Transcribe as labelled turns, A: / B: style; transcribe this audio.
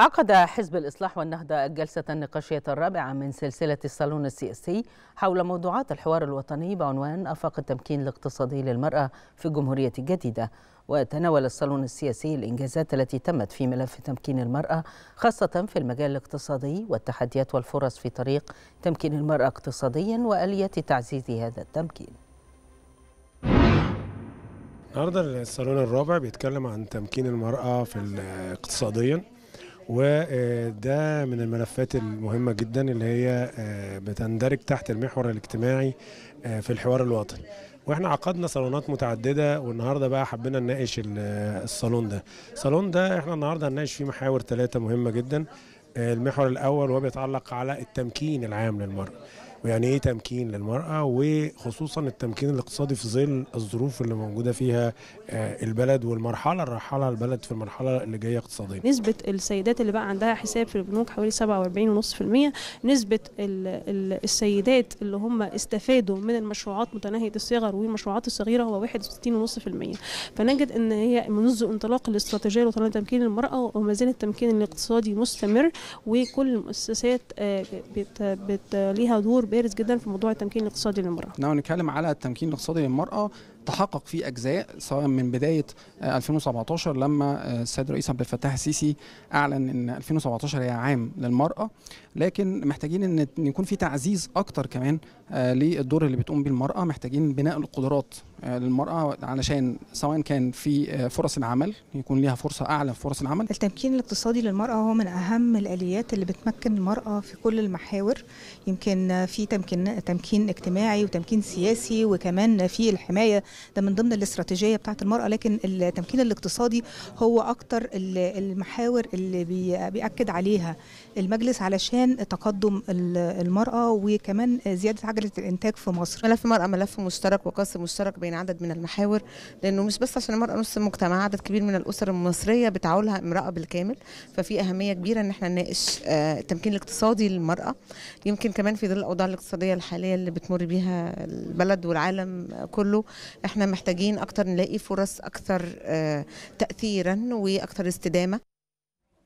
A: عقد حزب الإصلاح والنهضة الجلسة النقاشية الرابعة من سلسلة الصالون السياسي حول موضوعات الحوار الوطني بعنوان أفاق التمكين الاقتصادي للمرأة في الجمهورية الجديدة وتناول الصالون السياسي الإنجازات التي تمت في ملف تمكين المرأة خاصة في المجال الاقتصادي والتحديات والفرص في طريق تمكين المرأة اقتصاديا وآلية تعزيز هذا التمكين
B: النهارده الصالون الرابع بيتكلم عن تمكين المرأة في اقتصاديا وده من الملفات المهمة جدا اللي هي آه، بتندرج تحت المحور الاجتماعي آه، في الحوار الوطني واحنا عقدنا صالونات متعدده والنهارده بقى حبينا نناقش آه، الصالون ده الصالون ده احنا النهارده هنناقش فيه محاور ثلاثه مهمه جدا المحور الاول وهو بيتعلق على التمكين العام للمراه ويعني ايه تمكين للمراه وخصوصا التمكين الاقتصادي في ظل الظروف اللي موجوده فيها آه، البلد والمرحله اللي البلد في المرحله اللي جايه اقتصاديا. نسبه
C: السيدات اللي بقى عندها حساب في البنوك حوالي 47.5% نسبه السيدات اللي هم استفادوا من المشروعات متناهيه الصغر والمشروعات الصغيره هو 61.5% فنجد ان هي منذ انطلاق الاستراتيجيه الوطنيه لتمكين المراه وما زال التمكين الاقتصادي مستمر وكل المؤسسات آه، بت بت ليها دور بارز جدا في موضوع التمكين الاقتصادي للمراه.
D: لو نتكلم على التمكين الاقتصادي للمراه تحقق في اجزاء سواء من بدايه 2017 آه، لما آه، السيد الرئيس عبد الفتاح السيسي اعلن ان 2017 هي عام للمراه لكن محتاجين ان يكون في تعزيز اكتر كمان آه، للدور اللي بتقوم به المراه محتاجين بناء القدرات للمرأة علشان سواء كان في آه، فرص العمل يكون ليها فرصة أعلى في فرص العمل التمكين الاقتصادي للمرأة هو من أهم الآليات اللي بتمكن المرأة في كل المحاور يمكن
E: في تمكين تمكين اجتماعي وتمكين سياسي وكمان في الحماية ده من ضمن الاستراتيجية بتاعة المرأة لكن التمكين الاقتصادي هو أكتر المحاور اللي بيأكد عليها المجلس علشان تقدم المرأة وكمان زيادة عجلة الإنتاج في مصر ملف المرأة ملف مشترك وقص مشترك بين بين عدد من المحاور
F: لانه مش بس عشان المراه نص المجتمع عدد كبير من الاسر المصريه بتعولها امراه بالكامل ففي اهميه كبيره ان احنا نناقش آه، التمكين الاقتصادي للمراه يمكن كمان في ظل الاوضاع الاقتصاديه الحاليه اللي بتمر بيها البلد والعالم كله احنا محتاجين اكتر نلاقي فرص اكثر آه، تاثيرا واكثر استدامه